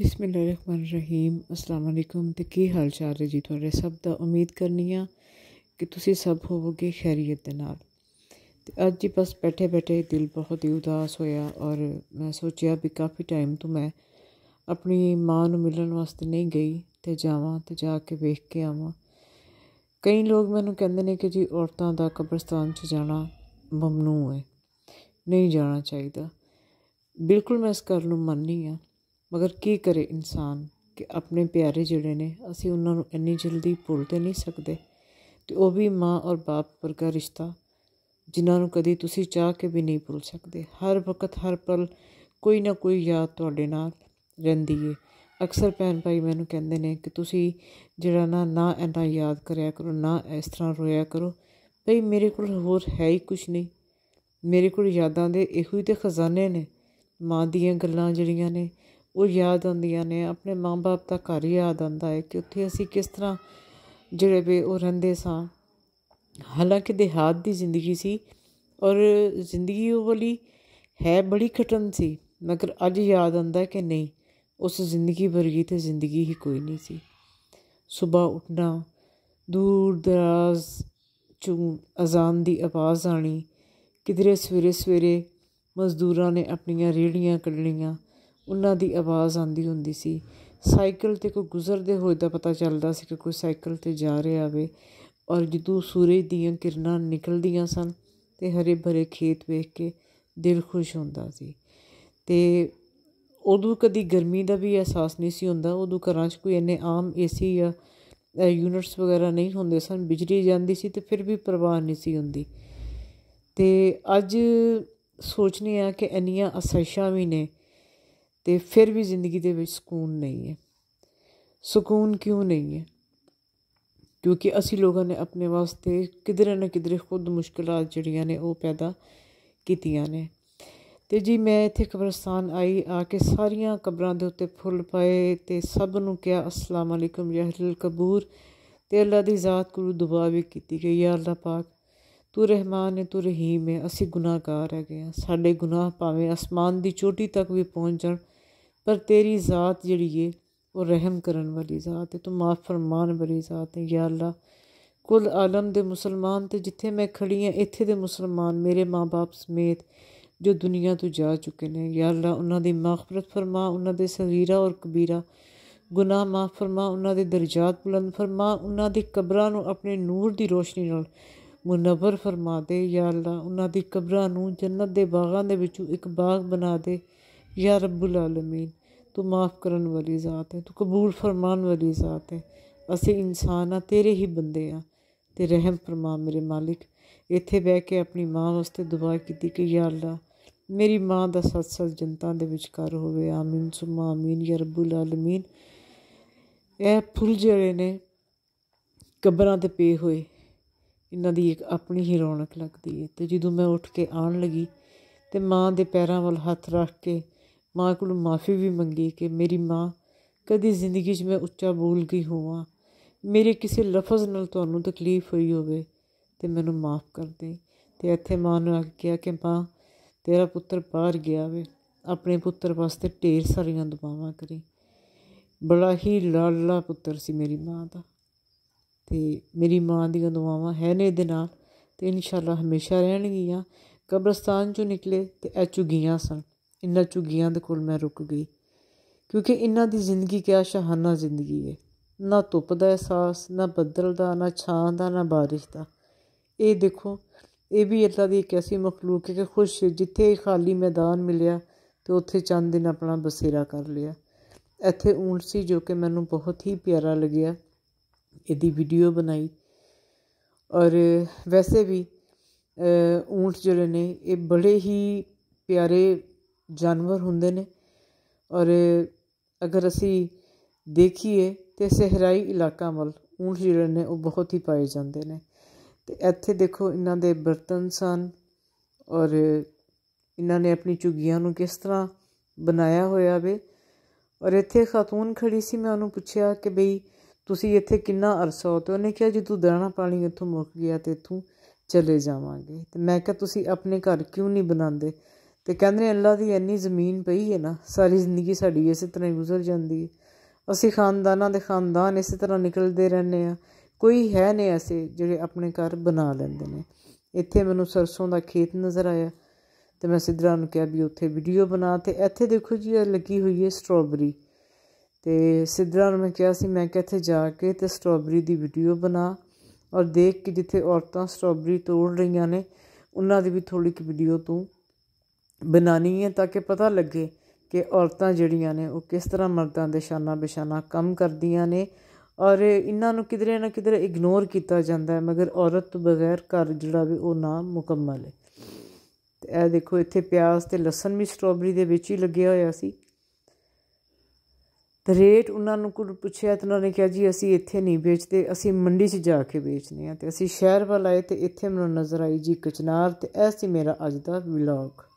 ਬਿਸਮਿਲ੍ਲਾਹਿਰਰਹਿਮਾਨਿਰਰਹੀਮ ਅਸਲਾਮ ਅਲੈਕੁਮ ਤੇ ਕੀ ਹਾਲ ਚਾਲ ਹੈ ਜੀ ਤੁਹਾਡੇ ਸਭ ਦਾ ਉਮੀਦ ਕਰਨੀ ਆ ਕਿ ਤੁਸੀਂ ਸਭ ਹੋਵੋਗੇ ਖੈਰੀਅਤ ਦੇ ਨਾਲ ਤੇ ਅੱਜ ਜੀ ਬਸ ਬੈਠੇ ਬੈਠੇ ਦਿਲ ਬਹੁਤ ਹੀ ਉਦਾਸ ਹੋਇਆ ਔਰ ਮੈਂ ਸੋਚਿਆ ਵੀ ਕਾਫੀ ਟਾਈਮ ਤੋਂ ਮੈਂ ਆਪਣੀ ਮਾਂ ਨੂੰ ਮਿਲਣ ਵਾਸਤੇ ਨਹੀਂ ਗਈ ਤੇ ਜਾਵਾਂ ਤੇ ਜਾ ਕੇ ਵੇਖ ਕੇ ਆਵਾਂ ਕਈ ਲੋਕ ਮੈਨੂੰ ਕਹਿੰਦੇ ਨੇ ਕਿ ਜੀ ਔਰਤਾਂ ਦਾ ਕਬਰਸਤਾਨ 'ਚ ਜਾਣਾ ਮਮਨੂ ਹੈ ਨਹੀਂ ਜਾਣਾ ਚਾਹੀਦਾ ਬਿਲਕੁਲ ਮੈਂ ਇਸ ਗੱਲ ਨੂੰ ਮੰਨਨੀ ਆ ਮਗਰ ਕੀ ਕਰੇ ਇਨਸਾਨ ਕਿ ਆਪਣੇ ਪਿਆਰੇ ਜਿਹੜੇ ਨੇ ਅਸੀਂ ਉਹਨਾਂ ਨੂੰ ਇੰਨੀ ਜਲਦੀ ਭੁੱਲ ਤੇ ਨਹੀਂ ਸਕਦੇ ਤੇ ਉਹ ਵੀ ਮਾਂ ਔਰ ਬਾਪ ਵਰਗਾ ਰਿਸ਼ਤਾ ਜਿਨ੍ਹਾਂ ਨੂੰ ਕਦੀ ਤੁਸੀਂ ਚਾਹ ਕੇ ਵੀ ਨਹੀਂ ਭੁੱਲ ਸਕਦੇ ਹਰ ਵਕਤ ਹਰ ਪਲ ਕੋਈ ਨਾ ਕੋਈ ਯਾਦ ਤੁਹਾਡੇ ਨਾਲ ਰਹਿੰਦੀ ਏ ਅਕਸਰ ਭੈਣ ਭਾਈ ਮੈਨੂੰ ਕਹਿੰਦੇ ਨੇ ਕਿ ਤੁਸੀਂ ਜਿਹੜਾ ਨਾ ਨਾ ਇੰਨਾ ਯਾਦ ਕਰਿਆ ਕਰੋ ਨਾ ਇਸ ਤਰ੍ਹਾਂ ਰੋਇਆ ਕਰੋ ਭਈ ਮੇਰੇ ਕੋਲ ਹੋਰ ਹੈ ਹੀ ਕੁਝ ਨਹੀਂ ਮੇਰੇ ਕੋਲ ਯਾਦਾਂ ਦੇ ਇਹੋ ਹੀ ਤੇ ਖਜ਼ਾਨੇ ਨੇ ਮਾਂ ਦੀਆਂ ਗੱਲਾਂ ਜਿਹੜੀਆਂ ਨੇ ਉਹ ਯਾਦ ਆਉਂਦੀਆਂ ਨੇ ਆਪਣੇ ਮਾਂ-ਬਾਪ ਦਾ ਘਰ ਯਾਦ ਆਉਂਦਾ ਹੈ ਕਿ ਉੱਥੇ ਅਸੀਂ ਕਿਸ ਤਰ੍ਹਾਂ ਜਿਹੜੇ ਵੀ ਉਹ ਰਹਿੰਦੇ ਸਾਂ ਹਾਲਾਂਕਿ ਦਿਹਾਤ ਦੀ ਜ਼ਿੰਦਗੀ ਸੀ ਔਰ ਜ਼ਿੰਦਗੀ ਉਹ ਵਾਲੀ ਹੈ ਬੜੀ ਖਟਨ ਸੀ ਮਗਰ ਅੱਜ ਯਾਦ ਆਉਂਦਾ ਕਿ ਨਹੀਂ ਉਸ ਜ਼ਿੰਦਗੀ ਵਰਗੀ ਤੇ ਜ਼ਿੰਦਗੀ ਹੀ ਕੋਈ ਨਹੀਂ ਸੀ ਸਵੇਰ ਉੱਠਣਾ ਦੂਰ ਦਰਾਜ਼ ਚੂ ਅਜ਼ਾਨ ਦੀ ਆਵਾਜ਼ ਆਣੀ ਕਿਧਰੇ ਸਵੇਰੇ ਸਵੇਰੇ ਮਜ਼ਦੂਰਾਂ ਨੇ ਆਪਣੀਆਂ ਰੇੜੀਆਂ ਕੱਢਣੀਆਂ ਉਹਨਾਂ ਦੀ ਆਵਾਜ਼ ਆਉਂਦੀ ਹੁੰਦੀ ਸੀ ਸਾਈਕਲ 'ਤੇ ਕੋਈ ਗੁਜ਼ਰਦੇ ਹੋਏ ਦਾ ਪਤਾ ਚੱਲਦਾ ਸੀ ਕਿ ਕੋਈ ਸਾਈਕਲ 'ਤੇ ਜਾ ਰਿਹਾ ਵੇ ਔਰ ਜਦੋਂ ਸੂਰਜ ਦੀਆਂ ਕਿਰਨਾਂ ਨਿਕਲਦੀਆਂ ਸਨ ਤੇ ਹਰੇ ਭਰੇ ਖੇਤ ਵੇਖ ਕੇ ਦਿਲ ਖੁਸ਼ ਹੁੰਦਾ ਸੀ ਤੇ ਉਦੋਂ ਕਦੀ ਗਰਮੀ ਦਾ ਵੀ ਅਹਿਸਾਸ ਨਹੀਂ ਸੀ ਹੁੰਦਾ ਉਦੋਂ ਘਰਾਂ 'ਚ ਕੋਈ ਇੰਨੇ ਆਮ ਏਸੀ ਜਾਂ ਯੂਨਿਟਸ ਵਗੈਰਾ ਨਹੀਂ ਹੁੰਦੇ ਸਨ ਬਿਜਲੀ ਜਾਂਦੀ ਸੀ ਤੇ ਫਿਰ ਵੀ ਪਰਵਾਹ ਨਹੀਂ ਸੀ ਹੁੰਦੀ ਤੇ ਅੱਜ ਸੋਚਨੇ ਆ ਕਿ ਇੰਨੀਆਂ ਅਸਾਇਸ਼ਾਂ ਵੀ ਨੇ ਤੇ ਫਿਰ ਵੀ ਜ਼ਿੰਦਗੀ ਦੇ ਵਿੱਚ ਸਕੂਨ ਨਹੀਂ ਹੈ ਸਕੂਨ ਕਿਉਂ ਨਹੀਂ ਹੈ ਕਿਉਂਕਿ ਅਸੀਂ ਲੋਕਾਂ ਨੇ ਆਪਣੇ ਵਾਸਤੇ ਕਿਧਰੇ ਨਾ ਕਿਧਰੇ ਖੁਦ ਮੁਸ਼ਕਲਾਂ ਜਿਹੜੀਆਂ ਨੇ ਉਹ ਪੈਦਾ ਕੀਤੀਆਂ ਨੇ ਤੇ ਜੀ ਮੈਂ ਇੱਥੇ ਕਬਰਸਤਾਨ ਆਈ ਆ ਕੇ ਸਾਰੀਆਂ ਕਬਰਾਂ ਦੇ ਉੱਤੇ ਫੁੱਲ ਪਾਏ ਤੇ ਸਭ ਨੂੰ ਕਿਹਾ ਅਸਲਾਮ ਅਲੈਕਮ ਯਾ ਅਹਲ ਕਬੂਰ ਤੇ ਅੱਲਾ ਦੀ ਜ਼ਾਤ ਕੋਲ ਦੁਆ ਵੀ ਕੀਤੀ ਗਈ ਯਾ ਅੱਲਾ ਪਾਕ ਤੂੰ ਰਹਿਮਾਨ ਹੈ ਤੂੰ ਰਹੀਮ ਹੈ ਅਸੀਂ ਗੁਨਾਹਗਾਰ ਹੈਗੇ ਆ ਸਾਡੇ ਗੁਨਾਹ ਭਾਵੇਂ ਅਸਮਾਨ ਦੀ ਚੋਟੀ ਤੱਕ ਵੀ ਪਹੁੰਚ पर तेरी ज़ात जड़ी है वो रहम करन वाली ज़ात है तो माफ़ फरमान वाली ज़ात है या अल्लाह कुल आलम दे मुसलमान तो जिथे मैं खड़ी हाँ इतने के मुसलमान मेरे माँ बाप समेत जो दुनिया तो जा चुके हैं या अल्लाह उन्होंने माफ़रत फरमा उन्होंने सगीरा और कबीरा गुनाह माफ़ फरमा उन्होंने दर्जात बुलंद फरमा उन्होंने कबर अपने नूर की रोशनी न मुनवर फरमा दे या अल्लाह उन्होंने कबर जन्नत के बागों के बचू एक बाग बना दे या रबुल आलमीन ਤੂੰ ਮਾਫ ਕਰਨ ਵਾਲੀ ਜ਼ਾਤ ਹੈ ਤੂੰ ਕਬੂਲ ਫਰਮਾਨ ਵਾਲੀ ਜ਼ਾਤ ਹੈ ਅਸੀਂ ਇਨਸਾਨ ਆ ਤੇਰੇ ਹੀ ਬੰਦੇ ਆ ਤੇ ਰਹਿਮ ਫਰਮਾ ਮੇਰੇ ਮਾਲਿਕ ਇੱਥੇ ਬਹਿ ਕੇ ਆਪਣੀ ਮਾਂ ਵਾਸਤੇ ਦੁਆ ਕੀਤੀ ਕਿ ਯਾ ਅੱਲਾ ਮੇਰੀ ਮਾਂ ਦਾ ਸੱਤ ਸੱਤ ਜਨਤਾ ਦੇ ਵਿਚਕਾਰ ਹੋਵੇ ਆਮੀਨ ਸੁਮਾ ਆਮੀਨ ਯਾ ਰੱਬੁਲ ਆਲਮੀਨ ਇਹ ਫੁੱਲ ਜਿਹੜੇ ਨੇ ਕਬਰਾਂ ਤੇ ਪਏ ਹੋਏ ਇਹਨਾਂ ਦੀ ਇੱਕ ਆਪਣੀ ਹੀ ਰੌਣਕ ਲੱਗਦੀ ਹੈ ਤੇ ਜਦੋਂ ਮੈਂ ਉੱਠ ਕੇ ਆਣ ਲੱਗੀ ਤੇ ਮਾਂ ਦੇ ਪੈਰਾਂ ਵੱਲ ਹੱਥ ਰੱਖ ਕੇ ਮਾਂ ਕੋਲੋਂ ਮਾਫੀ ਵੀ ਮੰਗੀ ਕਿ ਮੇਰੀ ਮਾਂ ਕਦੀ ਜ਼ਿੰਦਗੀ 'ਚ ਮੈਂ ਉੱਚਾ ਬੋਲ ਗਈ ਹੋਵਾਂ ਮੇਰੇ ਕਿਸੇ ਲਫ਼ਜ਼ ਨਾਲ ਤੁਹਾਨੂੰ ਤਕਲੀਫ ਹੋਈ ਹੋਵੇ ਤੇ ਮੈਨੂੰ ਮਾਫ ਕਰ ਦੇ ਤੇ ਇੱਥੇ ਮਾਂ ਨੂੰ ਆ ਕੇ ਕਿਹਾ ਕਿ ਮਾਂ ਤੇਰਾ ਪੁੱਤਰ ਬਾਹਰ ਗਿਆ ਵੇ ਆਪਣੇ ਪੁੱਤਰ ਵਾਸਤੇ ਢੇਰ ਸਾਰੀਆਂ ਦੁਆਵਾਂ ਕਰੀ ਬੜਾ ਹੀ ਲਾਡਲਾ ਪੁੱਤਰ ਸੀ ਮੇਰੀ ਮਾਂ ਦਾ ਤੇ ਮੇਰੀ ਮਾਂ ਦੀਆਂ ਦੁਆਵਾਂ ਹੈ ਨੇ ਇਹਦੇ ਨਾਲ ਤੇ ਇਨਸ਼ਾਅੱਲਾ ਹਮੇਸ਼ਾ ਰਹਿਣਗੀਆਂ ਕਬਰਸਤਾਨ ਚੋਂ ਨਿਕਲੇ ਤੇ ਐਚੂਗੀਆਂ ਸਨ ਇਹਨਾਂ ਚੁਗੀਆਂ ਦੇ ਕੋਲ ਮੈਂ ਰੁਕ ਗਈ ਕਿਉਂਕਿ ਇਹਨਾਂ ਦੀ ਜ਼ਿੰਦਗੀ ਕਿਆ ਸ਼ਾਹਾਨਾ ਜ਼ਿੰਦਗੀ ਹੈ ਨਾ ਧੁੱਪ ਦਾ ਅਹਿਸਾਸ ਨਾ ਬੱਦਲ ਦਾ ਨਾ ਛਾਂ ਦਾ ਨਾ ਬਾਰਿਸ਼ ਦਾ ਇਹ ਦੇਖੋ ਇਹ ਵੀ ਇਦਾਂ ਦੀ ਇੱਕ ਐਸੀ ਮਖਲੂਕ ਹੈ ਕਿ ਖੁਸ਼ ਜਿੱਥੇ ਖਾਲੀ ਮੈਦਾਨ ਮਿਲਿਆ ਤੇ ਉੱਥੇ ਚੰਦ ਦਿਨ ਆਪਣਾ ਬਸੇਰਾ ਕਰ ਲਿਆ ਇੱਥੇ ਊਂਟ ਸੀ ਜੋ ਕਿ ਮੈਨੂੰ ਬਹੁਤ ਹੀ ਪਿਆਰਾ ਲੱਗਿਆ ਇਹਦੀ ਵੀਡੀਓ ਬਣਾਈ ਔਰ ਵੈਸੇ ਵੀ ਊਂਟ ਜਿਹੜੇ ਨੇ ਇਹ ਬੜੇ ਹੀ ਪਿਆਰੇ ਜਾਨਵਰ ਹੁੰਦੇ ਨੇ ਔਰ ਅਗਰ ਅਸੀਂ ਦੇਖੀਏ ਤੇ ਸਹਰਾਈ ਇਲਾਕਾ ਵੱਲ ਊਂਠ ਜਿਹੜੇ ਨੇ ਉਹ ਬਹੁਤ ਹੀ ਪਾਏ ਜਾਂਦੇ ਨੇ ਤੇ ਇੱਥੇ ਦੇਖੋ ਇਹਨਾਂ ਦੇ ਬਰਤਨ ਸਨ ਔਰ ਇਹਨਾਂ ਨੇ ਆਪਣੀ ਚੁਗੀਆਂ ਨੂੰ ਕਿਸ ਤਰ੍ਹਾਂ ਬਣਾਇਆ ਹੋਇਆ ਵੇ ਔਰ ਇੱਥੇ ਖਾਤੂਨ ਖੜੀ ਸੀ ਮੈਂ ਉਹਨੂੰ ਪੁੱਛਿਆ ਕਿ ਬਈ ਤੁਸੀਂ ਇੱਥੇ ਕਿੰਨਾ ਅਰਸਾ ਹੋ ਤੇ ਉਹਨੇ ਕਿਹਾ ਜੀ ਤੂੰ ਦਾਣਾ ਪਾਣੀ ਇੱਥੋਂ ਮੁੱਕ ਗਿਆ ਤੇ ਇੱਥੋਂ ਚਲੇ ਜਾਵਾਂਗੇ ਤੇ ਮੈਂ ਕਿਹਾ ਤੁਸੀਂ ਆਪਣੇ ਘਰ ਕਿਉਂ ਨਹੀਂ ਬਣਾਉਂਦੇ ਤੇ ਕਹਿੰਦੇ ਨੇ ਅੱਲਾ ਦੀ ਇੰਨੀ ਜ਼ਮੀਨ ਪਈ ਹੈ ਨਾ ਸਾਰੀ ਜ਼ਿੰਦਗੀ ਸਾਡੀ ਇਸੇ ਤਰ੍ਹਾਂ ਹੀ ਗੁਜ਼ਰ ਜਾਂਦੀ ਹੈ ਅਸੀਂ ਖਾਨਦਾਨਾਂ ਦੇ ਖਾਨਦਾਨ ਇਸੇ ਤਰ੍ਹਾਂ ਨਿਕਲਦੇ ਰਹਿੰਦੇ ਆ ਕੋਈ ਹੈ ਨਹੀਂ ਐਸੇ ਜਿਹੜੇ ਆਪਣੇ ਘਰ ਬਣਾ ਲੈਂਦੇ ਨੇ ਇੱਥੇ ਮੈਨੂੰ ਸਰਸੋਂ ਦਾ ਖੇਤ ਨਜ਼ਰ ਆਇਆ ਤੇ ਮੈਂ ਸਿਧਰਾ ਨੂੰ ਕਿਹਾ ਵੀ ਉੱਥੇ ਵੀਡੀਓ ਬਣਾ ਤੇ ਇੱਥੇ ਦੇਖੋ ਜੀ ਇਹ ਲੱਗੀ ਹੋਈ ਹੈ ਸਟ੍ਰਾਬੇਰੀ ਤੇ ਸਿਧਰਾ ਨੂੰ ਮੈਂ ਕਿਹਾ ਸੀ ਮੈਂ ਕਿਹਾ ਇੱਥੇ ਜਾ ਕੇ ਤੇ ਸਟ੍ਰਾਬੇਰੀ ਦੀ ਵੀਡੀਓ ਬਣਾ ਔਰ ਦੇਖ ਕੇ ਜਿੱਥੇ ਔਰਤਾਂ ਸਟ੍ਰਾਬੇਰੀ ਤੋੜ ਰਹੀਆਂ ਨੇ ਉਹਨਾਂ ਦੀ ਵੀ ਥੋੜੀ ਇੱਕ ਵੀਡੀਓ ਤੂੰ ਬਣਾਉਣੀ ਹੈ ਤਾਂ ਕਿ ਪਤਾ ਲੱਗੇ ਕਿ ਔਰਤਾਂ ਜਿਹੜੀਆਂ ਨੇ ਉਹ ਕਿਸ ਤਰ੍ਹਾਂ ਮਰਦਾਂ ਦੇ ਸ਼ਾਨਾ ਬਿਸ਼ਾਨਾ ਕੰਮ ਕਰਦੀਆਂ ਨੇ ਔਰ ਇਹਨਾਂ ਨੂੰ ਕਿਧਰੇ ਨਾ ਕਿਧਰੇ ਇਗਨੋਰ ਕੀਤਾ ਜਾਂਦਾ ਹੈ ਮਗਰ ਔਰਤ ਤੋਂ ਬਗੈਰ ਘਰ ਜਿਹੜਾ ਵੀ ਉਹ ਨਾ ਮੁਕੰਮਲ ਹੈ ਤੇ ਇਹ ਦੇਖੋ ਇੱਥੇ ਪਿਆਜ਼ ਤੇ ਲਸਣ ਵੀ ਸਟ੍ਰਾਬੇਰੀ ਦੇ ਵਿੱਚ ਹੀ ਲੱਗਿਆ ਹੋਇਆ ਸੀ ਤੇ ਰੇਟ ਉਹਨਾਂ ਨੂੰ ਕੁਝ ਪੁੱਛਿਆ ਤਾਂ ਉਹਨਾਂ ਨੇ ਕਿਹਾ ਜੀ ਅਸੀਂ ਇੱਥੇ ਨਹੀਂ ਵੇਚਦੇ ਅਸੀਂ ਮੰਡੀ 'ਚ ਜਾ ਕੇ ਵੇਚਦੇ ਆ ਤੇ ਅਸੀਂ ਸ਼ਹਿਰ ਵੱਲ ਆਏ ਤੇ ਇੱਥੇ ਮੈਨੂੰ ਨਜ਼ਰ ਆਈ ਜੀ ਕਚਨਾਰ ਤੇ ਐਸੀ ਮੇਰਾ ਅੱਜ ਦਾ ਵਲੌਗ